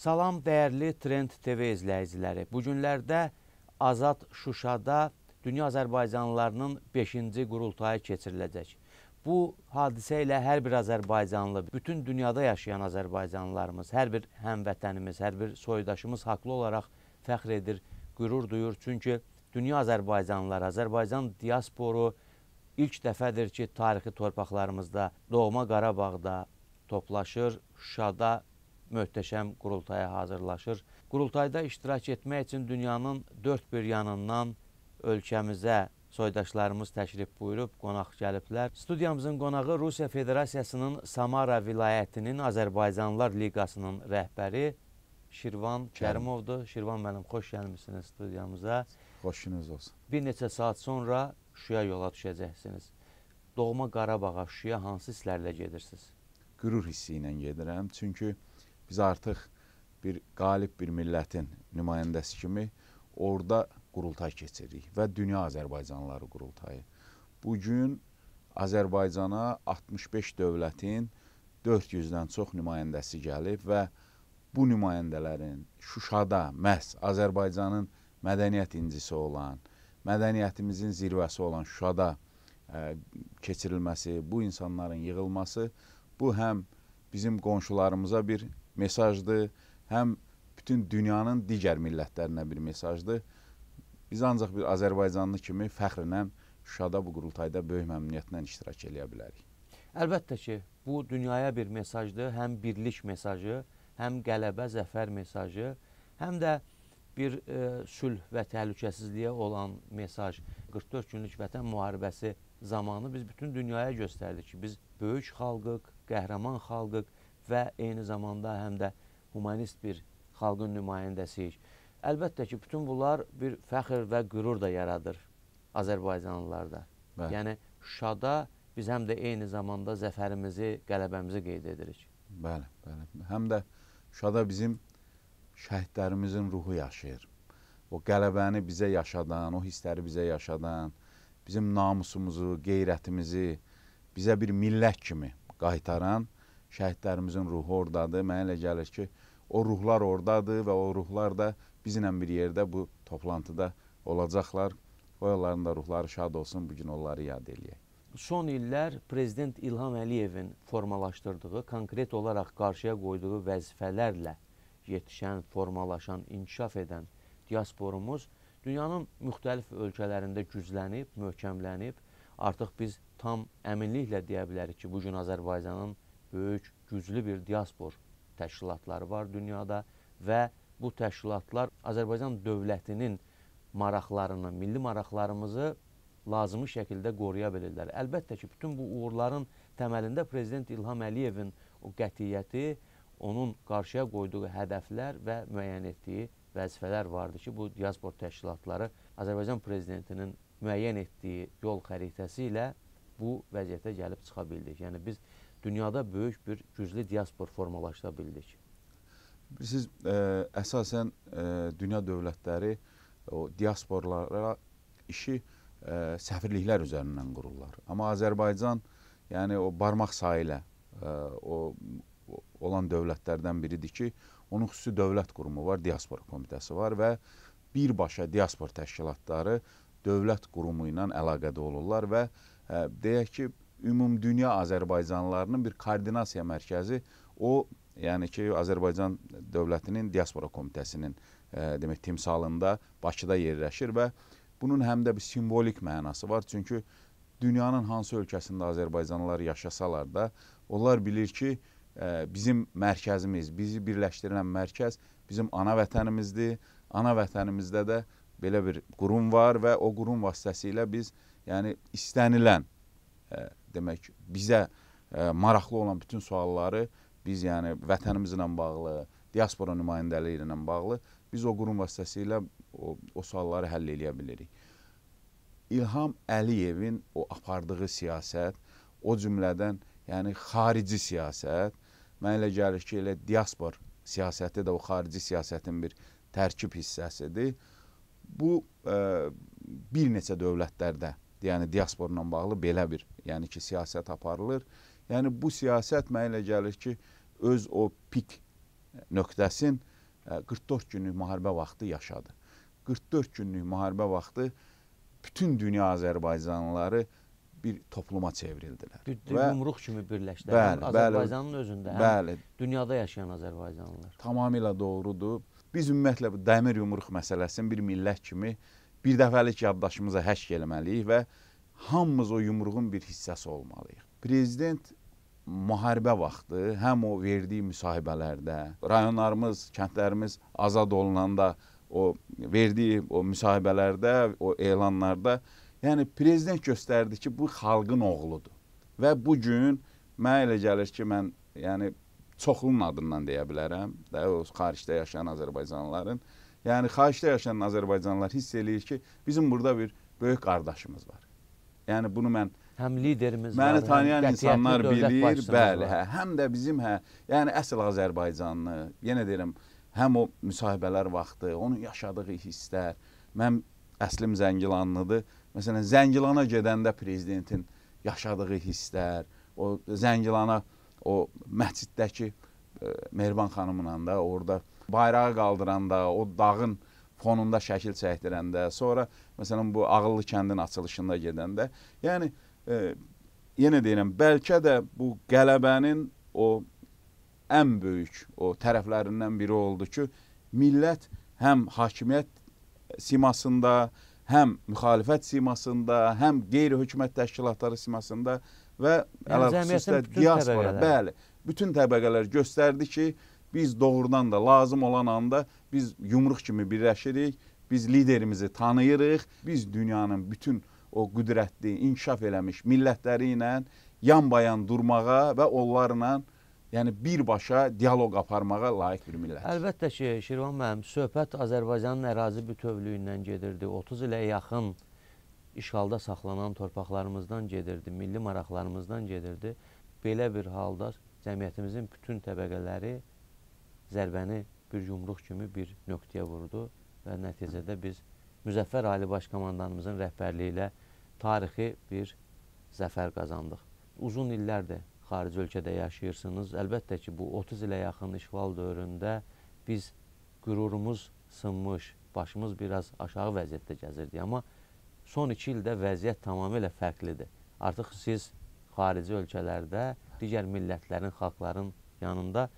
Salam dəyərli Trend TV izləyiciləri. Bu günlərdə Azad Şuşada Dünya Azərbaycanlılarının 5-ci qurultayı keçiriləcək. Bu hadisə ilə hər bir Azərbaycanlı, bütün dünyada yaşayan Azərbaycanlılarımız, hər bir həmvətənimiz, hər bir soydaşımız haqlı olaraq fəxr edir, qürur duyur. Çünki dünya Azərbaycanlıları, Azərbaycan diasporu ilk dəfədir ki, tarixi torpaqlarımızda, doğma Qarabağda toplaşır, Şuşada möhtəşəm qurultaya hazırlaşır. Qurultayda iştirak etmək üçün dünyanın dörd bir yanından ölkəmizə soydaşlarımız təşrif buyurub, qonaq gəliblər. Studiyamızın qonağı Rusiya Federasiyasının Samara vilayətinin Azərbaycanlar Liqasının rəhbəri Şirvan Kərimovdur. Şirvan müəllim, xoş gəlmişsiniz studiyamıza. Xoş gününüz olsun. Bir neçə saat sonra Şuya yola düşəcəksiniz. Doğma Qarabağa, Şuya hansı hisslərlə gedirsiniz? Qürur hissi ilə gedirəm, çünki Biz artıq bir qalib bir millətin nümayəndəsi kimi orada qurultay keçiririk və dünya Azərbaycanlıları qurultayı. Bu gün Azərbaycana 65 dövlətin 400-dən çox nümayəndəsi gəlib və bu nümayəndələrin Şuşada məhz Azərbaycanın mədəniyyət incisi olan, mədəniyyətimizin zirvəsi olan Şuşada ə, e, keçirilməsi, bu insanların yığılması bu həm bizim qonşularımıza bir mesajdır, həm bütün dünyanın digər millətlərinə bir mesajdır. Biz ancaq bir Azərbaycanlı kimi fəxrlə Şuşada bu qurultayda böyük məmnuniyyətlə iştirak eləyə bilərik. Əlbəttə ki, bu dünyaya bir mesajdır, həm birlik mesajı, həm qələbə, zəfər mesajı, həm də bir e, sülh və təhlükəsizliyə olan mesaj. 44 günlük vətən müharibəsi zamanı biz bütün dünyaya göstərdik ki, biz böyük xalqıq, qəhrəman xalqıq, və eyni zamanda həm də humanist bir xalqın nümayəndəsiyik. Əlbəttə ki, bütün bunlar bir fəxr və qürur da yaradır Azərbaycanlılarda. Bəli. Yəni, Şuşada biz həm də eyni zamanda zəfərimizi, qələbəmizi qeyd edirik. Bəli, bəli. Həm də Şuşada bizim şəhidlərimizin ruhu yaşayır. O qələbəni bizə yaşadan, o hissləri bizə yaşadan, bizim namusumuzu, qeyrətimizi bizə bir millət kimi qaytaran şəhidlərimizin ruhu oradadır. Mənə elə gəlir ki, o ruhlar oradadır və o ruhlar da bizlə bir yerdə bu toplantıda olacaqlar. Qoyaların da ruhları şad olsun, bugün onları yad eləyək. Son illər Prezident İlham Əliyevin formalaşdırdığı, konkret olaraq qarşıya qoyduğu vəzifələrlə yetişən, formalaşan, inkişaf edən diasporumuz dünyanın müxtəlif ölkələrində güclənib, möhkəmlənib. Artıq biz tam əminliklə deyə bilərik ki, bugün Azərbaycanın böyük, güclü bir diaspor təşkilatları var dünyada və bu təşkilatlar Azərbaycan dövlətinin maraqlarını, milli maraqlarımızı lazımi şəkildə qoruya bilirlər. Əlbəttə ki, bütün bu uğurların təməlində Prezident İlham Əliyevin o qətiyyəti, onun qarşıya qoyduğu hədəflər və müəyyən etdiyi vəzifələr vardı ki, bu diaspor təşkilatları Azərbaycan Prezidentinin müəyyən etdiyi yol xəritəsi ilə bu vəziyyətə gəlib çıxa bildik. Yəni, biz dünyada böyük bir güclü diaspor formalaşa bildik. Bilirsiniz, ə, e, əsasən ə, e, dünya dövlətləri o diasporlara işi ə, e, səfirliklər üzərindən qururlar. Amma Azərbaycan yəni o barmaq sayı ilə ə, o olan dövlətlərdən biridir ki, onun xüsusi dövlət qurumu var, diaspora komitəsi var və birbaşa diaspor təşkilatları dövlət qurumu ilə əlaqədə olurlar və ə, deyək ki, ümumdünya azərbaycanlılarının bir koordinasiya mərkəzi o yəni ki, Azərbaycan dövlətinin diaspora komitəsinin ə, e, demək timsalında Bakıda yerləşir və bunun həm də bir simvolik mənası var. Çünki dünyanın hansı ölkəsində Azərbaycanlılar yaşasalar da, onlar bilir ki, ə, e, bizim mərkəzimiz, bizi birləşdirən mərkəz bizim ana vətənimizdir. Ana vətənimizdə də belə bir qurum var və o qurum vasitəsilə biz yəni istənilən demək bizə maraqlı olan bütün sualları biz yəni vətənimizlə bağlı, diaspora nümayəndəliyi ilə bağlı biz o qurum vasitəsilə o, o sualları həll eləyə bilirik. İlham Əliyevin o apardığı siyasət, o cümlədən yəni xarici siyasət mənə elə gəlir ki, elə diaspor siyasəti də o xarici siyasətin bir tərkib hissəsidir. Bu ə, bir neçə dövlətlərdə yəni diasporla bağlı belə bir, yəni ki, siyasət aparılır. Yəni bu siyasət mənə elə gəlir ki, öz o pik nöqtəsin 44 e, günlük müharibə vaxtı yaşadı. 44 günlük müharibə vaxtı bütün dünya Azərbaycanlıları bir topluma çevrildilər. Bir və, yumruq kimi birləşdilər. Bəli, Azərbaycanın bəli, özündə, bəli. dünyada yaşayan Azərbaycanlılar. Tamamilə doğrudur. Biz ümumiyyətlə bu dəmir yumruq məsələsini bir millət kimi bir dəfəlik yaddaşımıza həşk eləməliyik və hamımız o yumruğun bir hissəsi olmalıyıq. Prezident müharibə vaxtı həm o verdiyi müsahibələrdə, rayonlarımız, kəndlərimiz azad olunanda o verdiyi o müsahibələrdə, o elanlarda, yəni prezident göstərdi ki, bu xalqın oğludur. Və bu gün mənə elə gəlir ki, mən yəni çoxunun adından deyə bilərəm, də o xaricdə yaşayan azərbaycanlıların Yəni xaricdə yaşayan azərbaycanlılar hiss eləyir ki, bizim burada bir böyük qardaşımız var. Yəni bunu mən həm liderimiz məni var, tanıyan insanlar bilir, bəli, hə, həm də bizim hə, yəni əsl Azərbaycanlı, yenə deyirəm, həm o müsahibələr vaxtı, onun yaşadığı hisslər. Mən əslim Zəngilanlıdır. Məsələn, Zəngilana gedəndə prezidentin yaşadığı hisslər, o Zəngilana o məsciddəki e, Mehriban xanımla da orada bayrağı qaldıranda, o dağın fonunda şəkil çəkdirəndə, sonra məsələn bu ağıllı kəndin açılışında gedəndə, yəni e, yenə deyirəm, bəlkə də bu qələbənin o ən böyük o tərəflərindən biri oldu ki, millət həm hakimiyyət simasında, həm müxalifət simasında, həm qeyri-hökumət təşkilatları simasında və yəni, əlaqəsiz də diaspora, bəli, bütün təbəqələr göstərdi ki, Biz doğrudan da lazım olan anda biz yumruq kimi birləşirik, biz liderimizi tanıyırıq, biz dünyanın bütün o qüdrətli, inkişaf eləmiş millətləri ilə yan-bayan durmağa və onlarla yəni birbaşa dialoq aparmağa layiq bir millət. Əlbəttə ki, Şirvan müəllim, söhbət Azərbaycanın ərazi bütövlüyündən gedirdi. 30 ilə yaxın işğalda saxlanan torpaqlarımızdan gedirdi, milli maraqlarımızdan gedirdi. Belə bir halda cəmiyyətimizin bütün təbəqələri zərbəni bir yumruq kimi bir nöqtəyə vurdu və nəticədə biz Müzəffər Ali Baş Komandanımızın rəhbərliyi ilə tarixi bir zəfər qazandıq. Uzun illərdir xarici ölkədə yaşayırsınız. Əlbəttə ki, bu 30 ilə yaxın işğal dövründə biz qürurumuz sınmış, başımız biraz aşağı vəziyyətdə gəzirdi. Amma son iki ildə vəziyyət tamamilə fərqlidir. Artıq siz xarici ölkələrdə digər millətlərin, xalqların yanında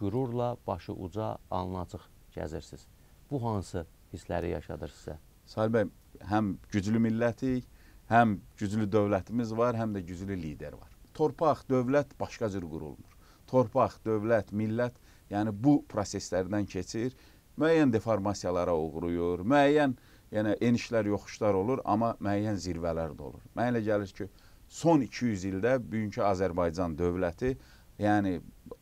qürurla, başı uca, alnı açıq gəzirsiniz. Bu hansı hissləri yaşadır sizə? Sahil bəy, həm güclü millətik, həm güclü dövlətimiz var, həm də güclü lider var. Torpaq, dövlət başqa cür qurulmur. Torpaq, dövlət, millət, yəni bu proseslərdən keçir, müəyyən deformasiyalara uğruyur, müəyyən yəni, enişlər, yoxuşlar olur, amma müəyyən zirvələr də olur. Mənə elə gəlir ki, son 200 ildə bugünkü Azərbaycan dövləti Yəni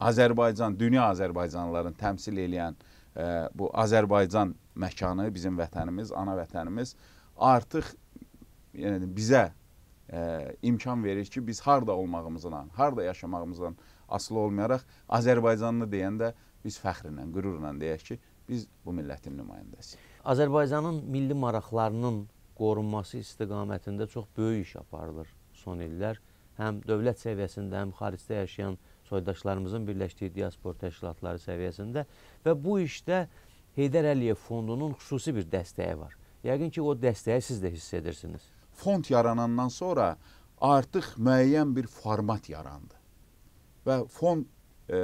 Azərbaycan, dünya Azərbaycanlıların təmsil eləyən ə, e, bu Azərbaycan məkanı, bizim vətənimiz, ana vətənimiz artıq yəni bizə ə, e, imkan verir ki, biz harda olmağımızdan, harda yaşamağımızdan asılı olmayaraq Azərbaycanlı deyəndə biz fəxrlə, qürurla deyək ki, biz bu millətin nümayəndəsiyik. Azərbaycanın milli maraqlarının qorunması istiqamətində çox böyük iş aparılır son illər. Həm dövlət səviyyəsində, həm xaricdə yaşayan soydaşlarımızın birləşdiyi diaspor təşkilatları səviyyəsində və bu işdə Heydər Əliyev fondunun xüsusi bir dəstəyi var. Yəqin ki, o dəstəyi siz də hiss edirsiniz. Fond yaranandan sonra artıq müəyyən bir format yarandı. Və fond e,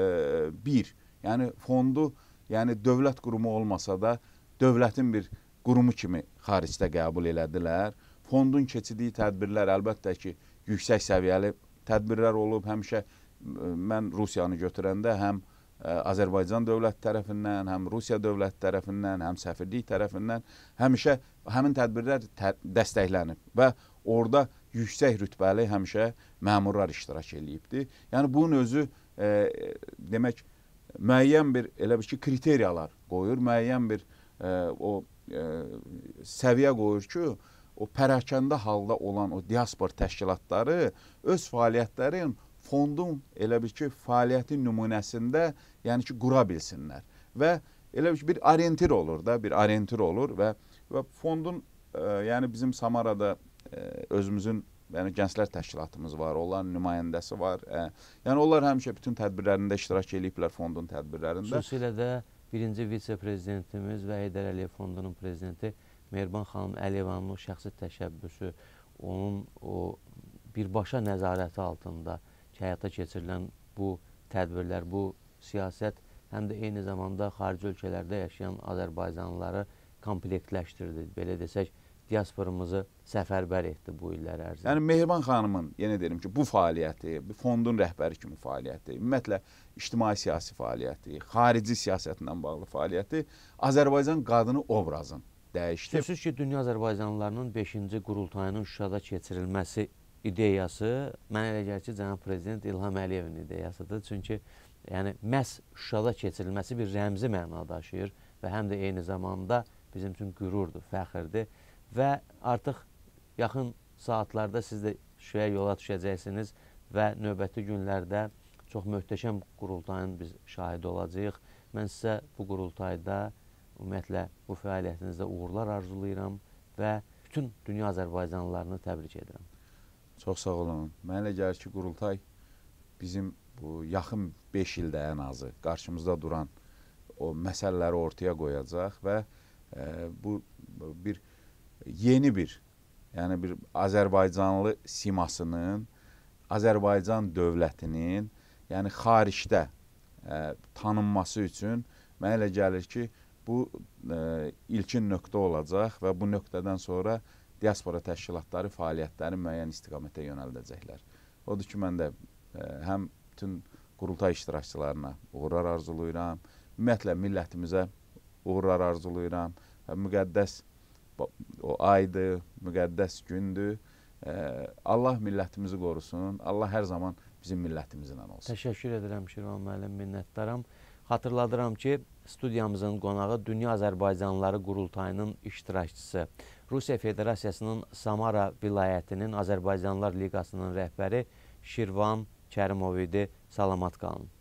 bir, yəni fondu yəni dövlət qurumu olmasa da dövlətin bir qurumu kimi xaricdə qəbul elədilər. Fondun keçirdiyi tədbirlər əlbəttə ki, yüksək səviyyəli tədbirlər olub, həmişə mən Rusiyanı götürəndə həm e, Azərbaycan dövləti tərəfindən, həm Rusiya dövləti tərəfindən, həm səfirlik tərəfindən həmişə həmin tədbirlər tə dəstəklənib və orada yüksək rütbəli həmişə məmurlar iştirak eləyibdi. Yəni bunun özü e, demək müəyyən bir elə bir ki kriteriyalar qoyur, müəyyən bir e, o e, səviyyə qoyur ki, o pərakəndə halda olan o diaspor təşkilatları öz fəaliyyətlərin fondun elə bir ki, fəaliyyəti nümunəsində, yəni ki, qura bilsinlər. Və elə bir ki, bir orientir olur da, bir orientir olur və, və fondun, e, yəni bizim Samarada e, özümüzün yəni gənclər təşkilatımız var, onların nümayəndəsi var. E, yəni onlar həmişə bütün tədbirlərində iştirak eləyiblər fondun tədbirlərində. Xüsusilə də birinci vitse-prezidentimiz və Heydər Əliyev fondunun prezidenti Mehriban xanım Əliyevanın o şəxsi təşəbbüsü, onun o birbaşa nəzarəti altında ki, həyata keçirilən bu tədbirlər, bu siyasət həm də eyni zamanda xarici ölkələrdə yaşayan Azərbaycanlıları komplektləşdirdi. Belə desək, diasporumuzu səfərbər etdi bu illər ərzində. Yəni Mehriban xanımın, yenə deyim ki, bu fəaliyyəti, bu fondun rəhbəri kimi fəaliyyəti, ümumiyyətlə ictimai siyasi fəaliyyəti, xarici siyasətlə bağlı fəaliyyəti Azərbaycan qadını obrazın dəyişdi. Sözsüz ki, dünya Azərbaycanlılarının 5-ci qurultayının Şuşada keçirilməsi ideyası mənə elə gəlir ki, cənab prezident İlham Əliyevin ideyasıdır. Çünki yəni məhz Şuşada keçirilməsi bir rəmzi məna daşıyır və həm də eyni zamanda bizim üçün qürurdur, fəxirdir və artıq yaxın saatlarda siz də Şuşaya yola düşəcəksiniz və növbəti günlərdə çox möhtəşəm qurultayın biz şahidi olacağıq. Mən sizə bu qurultayda ümumiyyətlə bu fəaliyyətinizdə uğurlar arzulayıram və bütün dünya Azərbaycanlılarını təbrik edirəm. Çox sağ olun. Mənə elə gəlir ki, qurultay bizim bu yaxın 5 ildə ən azı qarşımızda duran o məsələləri ortaya qoyacaq və ə, e, bu bir yeni bir, yəni bir Azərbaycanlı simasının, Azərbaycan dövlətinin, yəni xaricdə ə, e, tanınması üçün mənə elə gəlir ki, bu ə, e, ilkin nöqtə olacaq və bu nöqtədən sonra diaspora təşkilatları fəaliyyətlərini müəyyən istiqamətə yönəldəcəklər. Odur ki, mən də e, həm bütün qurultay iştirakçılarına uğurlar arzulayıram, ümumiyyətlə millətimizə uğurlar arzulayıram. E, müqəddəs o aydır, müqəddəs gündür. E, Allah millətimizi qorusun. Allah hər zaman bizim millətimizlə olsun. Təşəkkür edirəm Şirvan müəllim, minnətdaram. Xatırladıram ki, studiyamızın qonağı Dünya Azərbaycanlıları Qurultayının iştirakçısı Rusiya Federasiyasının Samara vilayətinin Azərbaycanlar Liqasının rəhbəri Şirvan Kərimov idi. Salamat qalın.